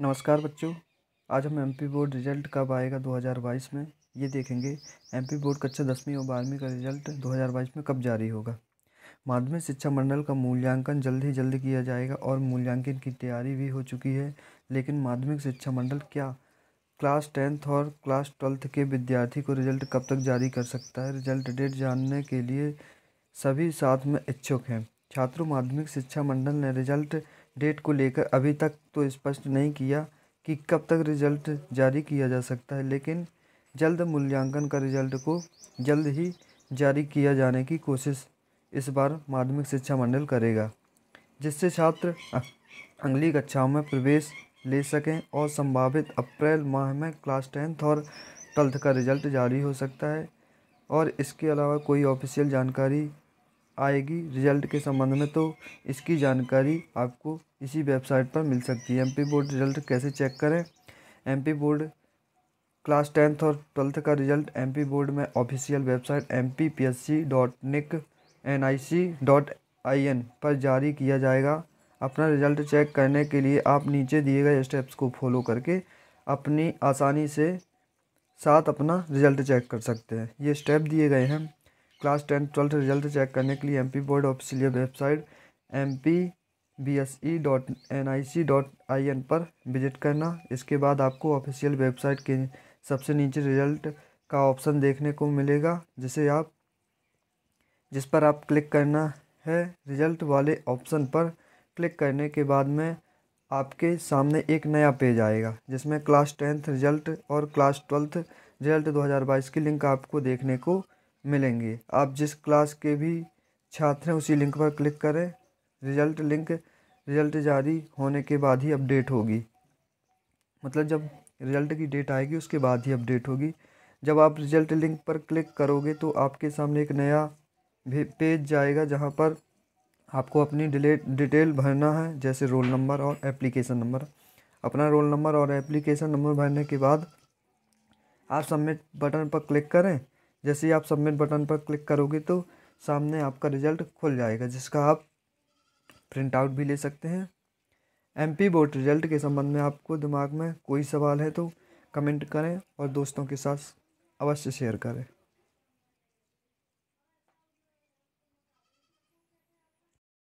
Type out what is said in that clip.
नमस्कार बच्चों आज हम एमपी बोर्ड रिजल्ट कब आएगा 2022 में ये देखेंगे एमपी बोर्ड कक्षा दसवीं और बारहवीं का रिजल्ट 2022 में कब जारी होगा माध्यमिक शिक्षा मंडल का मूल्यांकन जल्द ही जल्द किया जाएगा और मूल्यांकन की तैयारी भी हो चुकी है लेकिन माध्यमिक शिक्षा मंडल क्या क्लास टेंथ और क्लास ट्वेल्थ के विद्यार्थी को रिजल्ट कब तक जारी कर सकता है रिजल्ट डेट जानने के लिए सभी साथ में इच्छुक हैं छात्रों माध्यमिक शिक्षा मंडल ने रिजल्ट डेट को लेकर अभी तक तो स्पष्ट नहीं किया कि कब तक रिजल्ट जारी किया जा सकता है लेकिन जल्द मूल्यांकन का रिजल्ट को जल्द ही जारी किया जाने की कोशिश इस बार माध्यमिक शिक्षा मंडल करेगा जिससे छात्र अगली कक्षाओं में प्रवेश ले सकें और संभावित अप्रैल माह में क्लास टेंथ और ट्वेल्थ का रिजल्ट जारी हो सकता है और इसके अलावा कोई ऑफिशियल जानकारी आएगी रिजल्ट के संबंध में तो इसकी जानकारी आपको इसी वेबसाइट पर मिल सकती है एमपी बोर्ड रिजल्ट कैसे चेक करें एमपी बोर्ड क्लास टेंथ और ट्वेल्थ का रिजल्ट एमपी बोर्ड में official website M P P S C dot nic N I C dot I N पर जारी किया जाएगा अपना रिजल्ट चेक करने के लिए आप नीचे दिए गए स्टेप्स को फॉलो करके अपनी आसानी से साथ अपना रिजल्ट चेक कर सकते हैं ये स्टेप दिए गए हैं class tenth twelfth result check करने के लिए MP board official website M P B S E dot N I C dot I N पर विजिट करना इसके बाद आपको ऑफिशियल वेबसाइट के सबसे नीचे रिजल्ट का ऑप्शन देखने को मिलेगा जिसे आप जिस पर आप क्लिक करना है रिजल्ट वाले ऑप्शन पर क्लिक करने के बाद में आपके सामने एक नया पेज आएगा जिसमें क्लास टेंथ रिजल्ट और क्लास ट्वेल्थ रिजल्ट 2022 की लिंक आपको देखने को मिलेंगे आप जिस क्लास के भी छात्र हैं उसी लिंक पर क्लिक करें रिजल्ट लिंक रिजल्ट जारी होने के बाद ही अपडेट होगी मतलब जब रिजल्ट की डेट आएगी उसके बाद ही अपडेट होगी जब आप रिजल्ट लिंक पर क्लिक करोगे तो आपके सामने एक नया पेज जाएगा जहाँ पर आपको अपनी डिटेल भरना है जैसे रोल नंबर और एप्लीकेशन नंबर अपना रोल नंबर और एप्लीकेशन नंबर भरने के बाद आप सबमिट बटन पर क्लिक करें जैसे ही आप सबमिट बटन पर क्लिक करोगे तो सामने आपका रिज़ल्ट खुल जाएगा जिसका आप प्रिंट आउट भी ले सकते हैं एमपी बोर्ड रिज़ल्ट के संबंध में आपको दिमाग में कोई सवाल है तो कमेंट करें और दोस्तों के साथ अवश्य शेयर करें